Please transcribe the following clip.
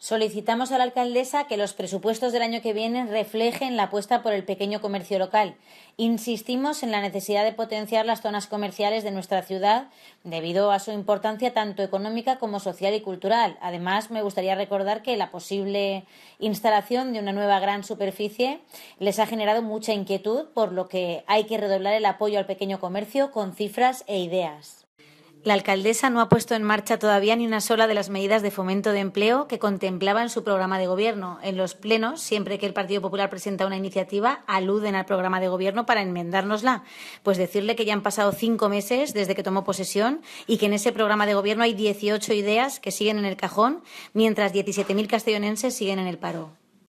Solicitamos a la alcaldesa que los presupuestos del año que viene reflejen la apuesta por el pequeño comercio local. Insistimos en la necesidad de potenciar las zonas comerciales de nuestra ciudad debido a su importancia tanto económica como social y cultural. Además, me gustaría recordar que la posible instalación de una nueva gran superficie les ha generado mucha inquietud, por lo que hay que redoblar el apoyo al pequeño comercio con cifras e ideas. La alcaldesa no ha puesto en marcha todavía ni una sola de las medidas de fomento de empleo que contemplaba en su programa de gobierno. En los plenos, siempre que el Partido Popular presenta una iniciativa, aluden al programa de gobierno para enmendárnosla. Pues decirle que ya han pasado cinco meses desde que tomó posesión y que en ese programa de gobierno hay 18 ideas que siguen en el cajón, mientras 17.000 castellonenses siguen en el paro.